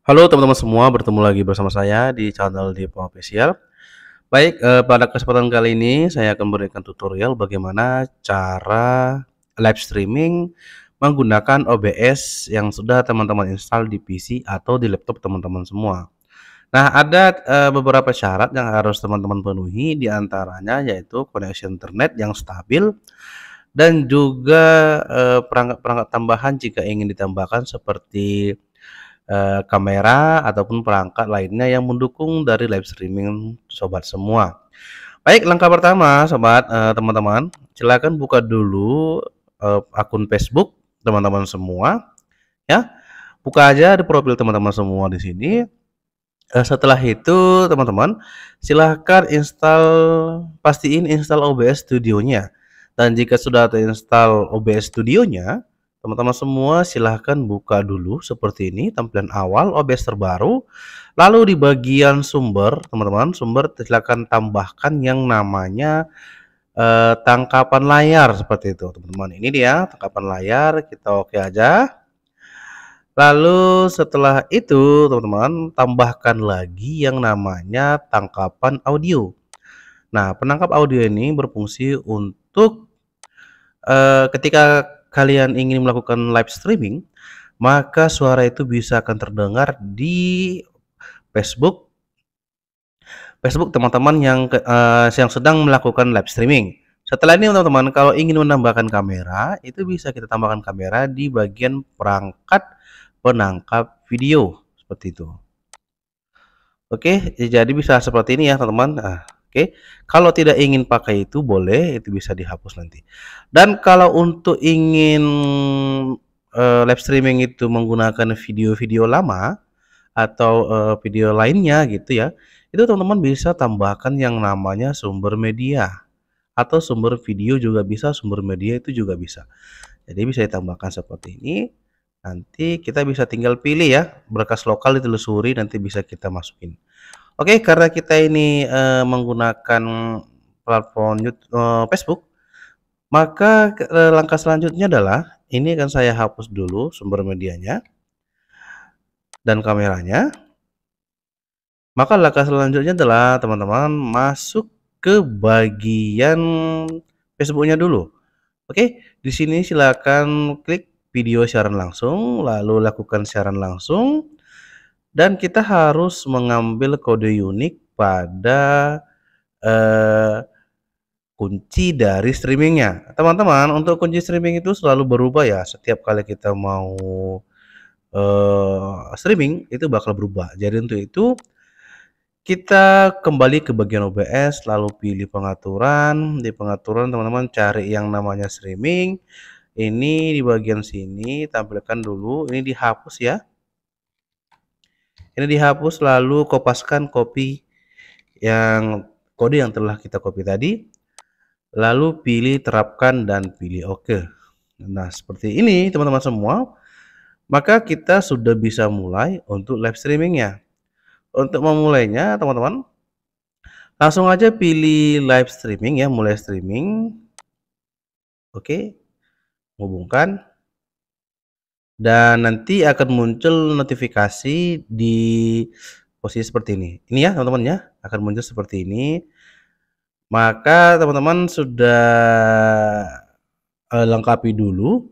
Halo teman-teman semua, bertemu lagi bersama saya di channel Depo Official. Baik, eh, pada kesempatan kali ini saya akan memberikan tutorial bagaimana cara live streaming menggunakan OBS yang sudah teman-teman install di PC atau di laptop teman-teman semua. Nah, ada eh, beberapa syarat yang harus teman-teman penuhi di antaranya yaitu koneksi internet yang stabil dan juga eh, perangkat-perangkat eh, tambahan jika ingin ditambahkan seperti Eh, kamera ataupun perangkat lainnya yang mendukung dari live streaming sobat semua. Baik, langkah pertama sobat teman eh, teman-teman, silakan buka dulu uh, akun Facebook teman-teman semua ya. Buka aja di profil teman-teman semua di sini. uh, setelah itu teman-teman, silahkan install pastiin install OBS studionya Dan jika sudah terinstall OBS studionya Teman-teman semua silahkan buka dulu seperti ini tampilan awal OBS terbaru. Lalu di bagian sumber, teman-teman, sumber silahkan tambahkan yang namanya eh, tangkapan layar seperti itu, teman-teman. Ini dia tangkapan layar, kita oke aja. Lalu setelah itu, teman-teman, tambahkan lagi yang namanya tangkapan audio. Nah, penangkap audio ini berfungsi untuk eh, ketika kalian ingin melakukan live streaming, maka suara itu bisa akan terdengar di Facebook. Facebook teman-teman yang uh, yang sedang melakukan live streaming. Setelah ini teman-teman, kalau ingin menambahkan kamera, itu bisa kita tambahkan kamera di bagian perangkat penangkap video seperti itu. Oke, jadi bisa seperti ini ya teman-teman. Nah. Oke, kalau tidak ingin pakai itu boleh, itu bisa dihapus nanti. Dan kalau untuk ingin uh, live streaming itu menggunakan video-video lama atau uh, video lainnya gitu ya, itu teman-teman bisa tambahkan yang namanya sumber media atau sumber video juga bisa, sumber media itu juga bisa. Jadi bisa ditambahkan seperti ini. Nanti kita bisa tinggal pilih ya berkas lokal ditelusuri nanti bisa kita masukin. Oke, okay, karena kita ini uh, menggunakan platform YouTube, uh, Facebook, maka uh, langkah selanjutnya adalah ini akan saya hapus dulu sumber medianya dan kameranya. Maka langkah selanjutnya adalah teman-teman masuk ke bagian Facebooknya dulu. Oke, okay? di sini silakan klik video siaran langsung, lalu lakukan siaran langsung dan kita harus mengambil kode unik pada eh, kunci dari streamingnya. Teman-teman, untuk kunci streaming itu selalu berubah ya. Setiap kali kita mau eh, streaming itu bakal berubah. Jadi untuk itu kita kembali ke bagian OBS, lalu pilih pengaturan. Di pengaturan teman-teman cari yang namanya streaming. Ini di bagian sini tampilkan dulu. Ini dihapus ya. Ini dihapus lalu kopaskan copy yang kode yang telah kita copy tadi. Lalu pilih terapkan dan pilih oke. OK. Nah, seperti ini teman-teman semua. Maka kita sudah bisa mulai untuk live streamingnya. Untuk memulainya teman-teman, langsung aja pilih live streaming ya, mulai streaming. Oke, hubungkan dan nanti akan muncul notifikasi di posisi seperti ini. Ini ya teman-teman ya, akan muncul seperti ini. Maka teman-teman sudah eh, lengkapi dulu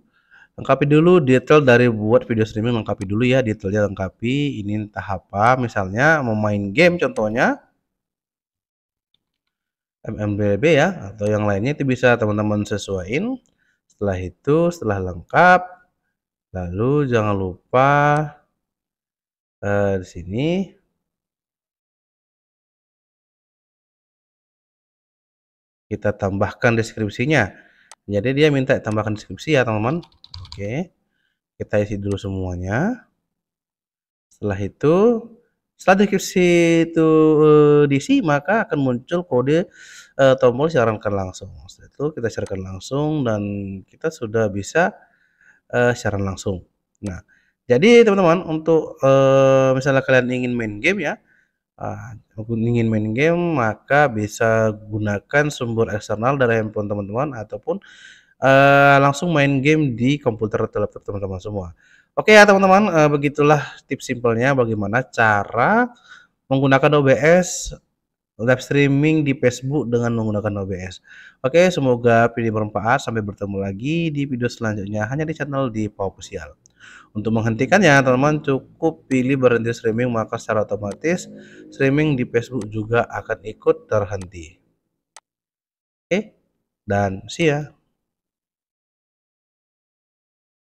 lengkapi dulu detail dari buat video streaming lengkapi dulu ya detailnya lengkapi ini entah apa misalnya mau main game contohnya MMBB ya atau yang lainnya itu bisa teman-teman sesuaiin setelah itu setelah lengkap Lalu jangan lupa eh, di sini kita tambahkan deskripsinya. Jadi dia minta tambahkan deskripsi ya teman-teman. Oke, kita isi dulu semuanya. Setelah itu, setelah deskripsi itu eh, diisi maka akan muncul kode eh, tombol siarankan langsung. Setelah itu kita siarkan langsung dan kita sudah bisa uh, eh, secara langsung. Nah, jadi teman-teman untuk uh, misalnya kalian ingin main game ya, uh, ingin main game maka bisa gunakan sumber eksternal dari handphone teman-teman ataupun uh, langsung main game di komputer atau laptop teman-teman semua. Oke ya teman-teman, uh, begitulah tips simpelnya bagaimana cara menggunakan OBS live streaming di Facebook dengan menggunakan OBS. Oke, semoga video bermanfaat. Sampai bertemu lagi di video selanjutnya hanya di channel di Popusial. Untuk menghentikannya, teman-teman cukup pilih berhenti streaming, maka secara otomatis streaming di Facebook juga akan ikut terhenti. Oke, dan see ya.